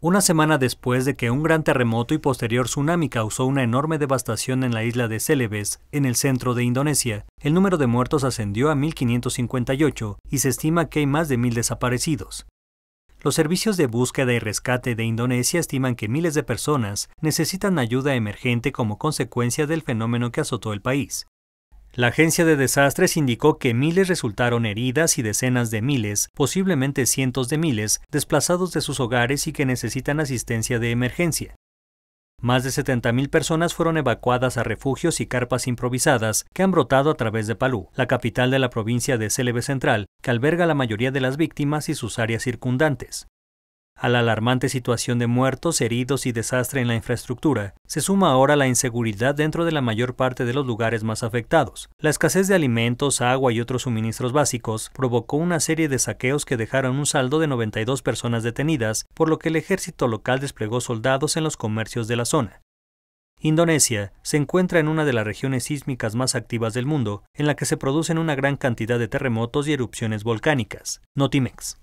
Una semana después de que un gran terremoto y posterior tsunami causó una enorme devastación en la isla de Celebes, en el centro de Indonesia, el número de muertos ascendió a 1.558 y se estima que hay más de 1.000 desaparecidos. Los servicios de búsqueda y rescate de Indonesia estiman que miles de personas necesitan ayuda emergente como consecuencia del fenómeno que azotó el país. La agencia de desastres indicó que miles resultaron heridas y decenas de miles, posiblemente cientos de miles, desplazados de sus hogares y que necesitan asistencia de emergencia. Más de 70.000 personas fueron evacuadas a refugios y carpas improvisadas que han brotado a través de Palú, la capital de la provincia de Celebes Central, que alberga la mayoría de las víctimas y sus áreas circundantes. A la alarmante situación de muertos, heridos y desastre en la infraestructura, se suma ahora la inseguridad dentro de la mayor parte de los lugares más afectados. La escasez de alimentos, agua y otros suministros básicos provocó una serie de saqueos que dejaron un saldo de 92 personas detenidas, por lo que el ejército local desplegó soldados en los comercios de la zona. Indonesia se encuentra en una de las regiones sísmicas más activas del mundo, en la que se producen una gran cantidad de terremotos y erupciones volcánicas. Notimex.